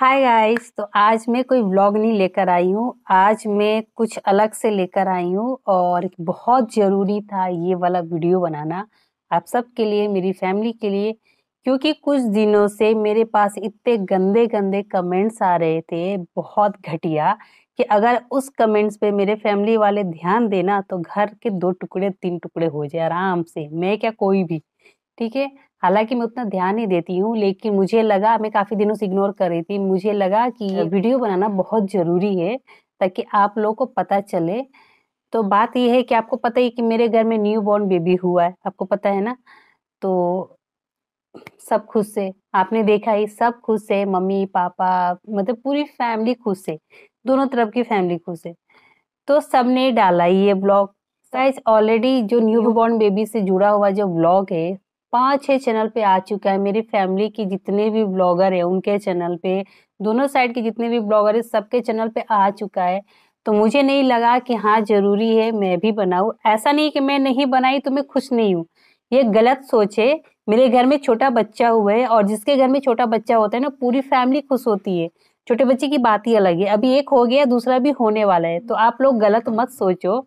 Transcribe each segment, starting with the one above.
Hi guys तो आज मैं कोई व्लॉग नहीं लेकर आई हूँ आज मैं कुछ अलग से लेकर आई हूँ और बहुत ज़रूरी था ये वाला वीडियो बनाना आप सब के लिए मेरी फैमिली के लिए क्योंकि कुछ दिनों से मेरे पास इतने गंदे गंदे कमेंट्स आ रहे थे बहुत घटिया कि अगर उस कमेंट्स पे मेरे फैमिली वाले ध्यान देना तो घर के दो टुकड़े तीन टुकड़े हो जाए आराम से मैं क्या कोई भी ठीक है हालांकि मैं उतना ध्यान नहीं देती हूँ लेकिन मुझे लगा मैं काफ़ी दिनों से इग्नोर कर रही थी मुझे लगा कि वीडियो बनाना बहुत ज़रूरी है ताकि आप लोगों को पता चले तो बात यह है कि आपको पता ही कि मेरे घर में न्यू बॉर्न बेबी हुआ है आपको पता है ना तो सब खुश से आपने देखा ही सब खुश है मम्मी पापा मतलब पूरी फैमिली खुश है दोनों तरफ की फैमिली खुश है तो सबने डाला ये ब्लॉग ऑलरेडी जो न्यू बॉर्न बेबी से जुड़ा हुआ जो ब्लॉग है पांच छह चैनल पे आ चुका है मेरी फैमिली की जितने भी ब्लॉगर है उनके चैनल पे दोनों साइड के जितने भी ब्लॉगर है सबके चैनल पे आ चुका है तो मुझे नहीं लगा कि हाँ जरूरी है मैं भी बनाऊ ऐसा नहीं कि मैं नहीं बनाई तो मैं खुश नहीं हूँ ये गलत सोच है मेरे घर में छोटा बच्चा हुआ है और जिसके घर में छोटा बच्चा होता है ना पूरी फैमिली खुश होती है छोटे बच्चे की बात ही अलग है अभी एक हो गया दूसरा भी होने वाला है तो आप लोग गलत मत सोचो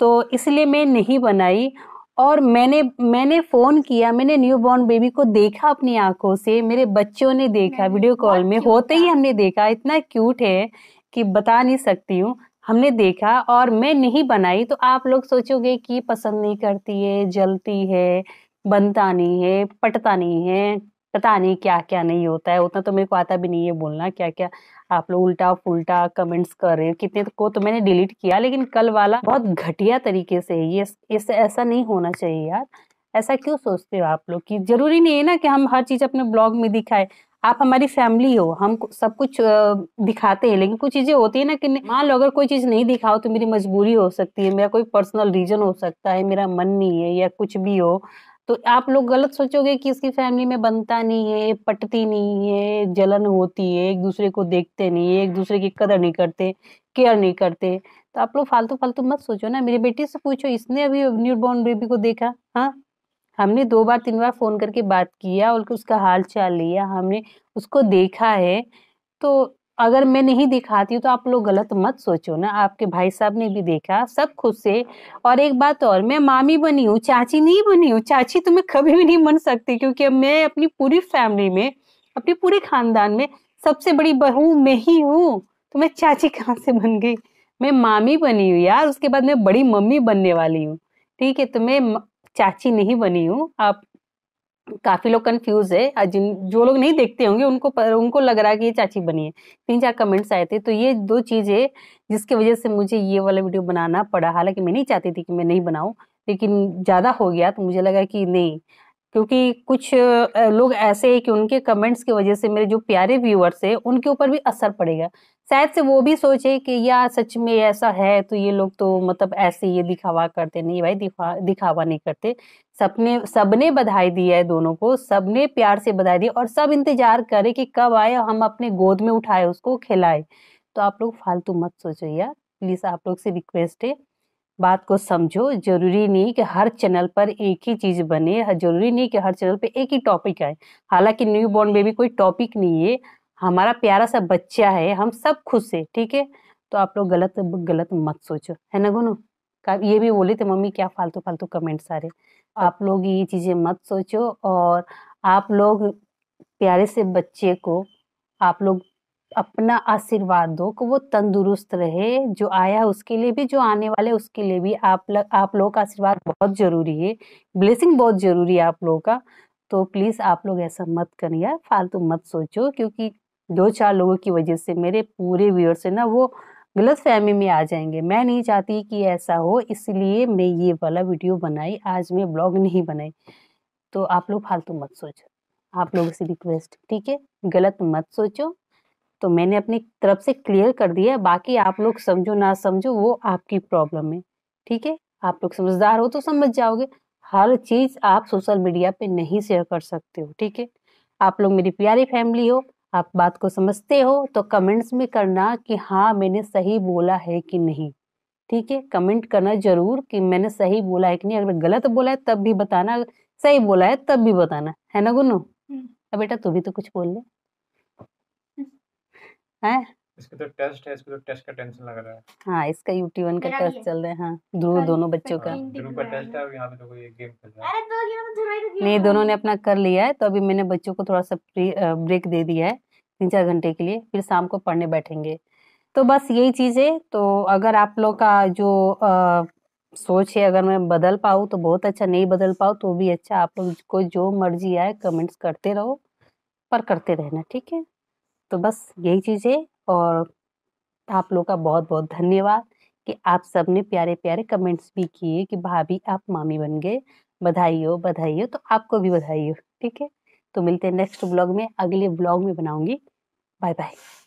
तो इसलिए मैं नहीं बनाई और मैंने मैंने फोन किया मैंने न्यू बॉर्न बेबी को देखा अपनी आंखों से मेरे बच्चों ने देखा वीडियो कॉल में होते ही हमने देखा इतना क्यूट है कि बता नहीं सकती हूँ हमने देखा और मैं नहीं बनाई तो आप लोग सोचोगे कि पसंद नहीं करती है जलती है बनता नहीं है पटता नहीं है पता नहीं क्या क्या नहीं होता है उतना तो मेरे को आता भी नहीं है बोलना क्या क्या आप लोग उल्टा फुलटा कमेंट्स कर रहे हो कितने को तो मैंने डिलीट किया लेकिन कल वाला बहुत घटिया तरीके से ये इससे ऐसा नहीं होना चाहिए यार ऐसा क्यों सोचते हो आप लोग कि जरूरी नहीं है ना कि हम हर चीज अपने ब्लॉग में दिखाए आप हमारी फैमिली हो हम सब कुछ दिखाते हैं लेकिन कुछ चीजें होती है ना कि मान लो अगर कोई चीज नहीं दिखाओ तो मेरी मजबूरी हो सकती है मेरा कोई पर्सनल रीजन हो सकता है मेरा मन नहीं है या कुछ भी हो तो आप लोग गलत सोचोगे कि इसकी फैमिली में बनता नहीं है पटती नहीं है जलन होती है एक दूसरे को देखते नहीं है एक दूसरे की कदर नहीं करते केयर नहीं करते तो आप लोग फालतू फालतू मत सोचो ना मेरी बेटी से पूछो इसने अभी न्यू बॉर्न बेबी को देखा हाँ हमने दो बार तीन बार फोन करके बात किया और उसका हाल चाल लिया हमने उसको देखा है तो अगर मैं नहीं दिखाती हूँ तो आप लोग गलत मत सोचो ना आपके भाई साहब ने भी देखा सब खुद से और एक बात और मैं मामी बनी हूँ चाची नहीं बनी हूँ चाची तुम्हें तो कभी भी नहीं बन सकती क्योंकि मैं अपनी पूरी फैमिली में अपने पूरे खानदान में सबसे बड़ी बहू मैं ही हूँ तो मैं चाची कहाँ से बन गई मैं मामी बनी हूँ यार उसके बाद मैं बड़ी मम्मी बनने वाली हूँ ठीक है तो मैं चाची नहीं बनी हूँ आप काफी लोग कंफ्यूज है जिन जो लोग नहीं देखते होंगे उनको पर, उनको लग रहा है कि ये चाची बनी है तीन चार कमेंट्स आए थे तो ये दो चीजें जिसकी वजह से मुझे ये वाला वीडियो बनाना पड़ा हालांकि मैं नहीं चाहती थी कि मैं नहीं बनाऊं लेकिन ज्यादा हो गया तो मुझे लगा कि नहीं क्योंकि कुछ लोग ऐसे हैं कि उनके कमेंट्स की वजह से मेरे जो प्यारे व्यूअर्स हैं उनके ऊपर भी असर पड़ेगा शायद से वो भी सोचे कि यार सच में ऐसा है तो ये लोग तो मतलब ऐसे ये दिखावा करते नहीं भाई दिखा दिखावा नहीं करते सबने सबने बधाई दी है दोनों को सबने प्यार से बधाई दी और सब इंतजार करे कि कब आए हम अपने गोद में उठाए उसको खिलाए तो आप लोग फालतू मत सोचो यार प्लीज़ आप लोग से रिक्वेस्ट है बात को समझो जरूरी नहीं कि हर चैनल पर एक ही चीज़ बने जरूरी नहीं कि हर चैनल पे एक ही टॉपिक आए हालांकि न्यू बॉर्न बेबी कोई टॉपिक नहीं है हमारा प्यारा सा बच्चा है हम सब खुश है ठीक है तो आप लोग गलत गलत मत सोचो है ना गुनू ये भी बोले थे मम्मी क्या फालतू फालतू कमेंट्स आ रहे आप लोग ये चीज़ें मत सोचो और आप लोग प्यारे से बच्चे को आप लोग अपना आशीर्वाद दो कि वो तंदुरुस्त रहे जो आया उसके लिए भी जो आने वाले उसके लिए भी आप लग, आप लोगों का आशीर्वाद बहुत ज़रूरी है ब्लेसिंग बहुत ज़रूरी है आप लोगों का तो प्लीज़ आप लोग ऐसा मत करिए फालतू मत सोचो क्योंकि दो चार लोगों की वजह से मेरे पूरे व्यूअर्स है ना वो गलत फहमी में आ जाएंगे मैं नहीं चाहती कि ऐसा हो इसलिए मैं ये वाला वीडियो बनाई आज मैं ब्लॉग नहीं बनाई तो आप लोग फालतू मत सोचो आप लोगों से रिक्वेस्ट ठीक है गलत मत सोचो तो मैंने अपनी तरफ से क्लियर कर दिया बाकी आप लोग समझो ना समझो वो आपकी प्रॉब्लम है ठीक है आप लोग समझदार हो तो समझ जाओगे हर चीज़ आप सोशल मीडिया पे नहीं शेयर कर सकते हो ठीक है आप लोग मेरी प्यारी फैमिली हो आप बात को समझते हो तो कमेंट्स में करना कि हाँ मैंने सही बोला है कि नहीं ठीक है कमेंट करना जरूर कि मैंने सही बोला है कि नहीं अगर गलत बोला है तब भी बताना सही बोला है तब भी बताना है ना गुनू हम्म। अब बेटा तू भी तो कुछ बोल ले हम्म। है इसके तो टेस्ट है इसके तो टेस्ट का टेंशन लग रहा है हाँ इसका यूटी वन का टेस्ट चल रहा है हाँ ध्रुव दोनों बच्चों का ध्रुव का टेस्ट है और यहाँ पे तो कोई गेम चल रहा है दो तो तो नहीं दोनों ने अपना कर लिया है तो अभी मैंने बच्चों को थोड़ा सा ब्रेक दे दिया है तीन चार घंटे के लिए फिर शाम को पढ़ने बैठेंगे तो बस यही चीज़ है तो अगर आप लोग का जो आ, सोच है अगर मैं बदल पाऊँ तो बहुत अच्छा नहीं बदल पाऊँ तो भी अच्छा आप लोग को जो मर्जी आए कमेंट्स करते रहो पर करते रहना ठीक है तो बस यही चीज़ है और आप लोग का बहुत बहुत धन्यवाद कि आप सब ने प्यारे प्यारे कमेंट्स भी किए कि भाभी आप मामी बन गए बधाई हो बधाई हो तो आपको भी बधाई हो ठीक है तो मिलते हैं नेक्स्ट ब्लॉग में अगले ब्लॉग में बनाऊंगी बाय बाय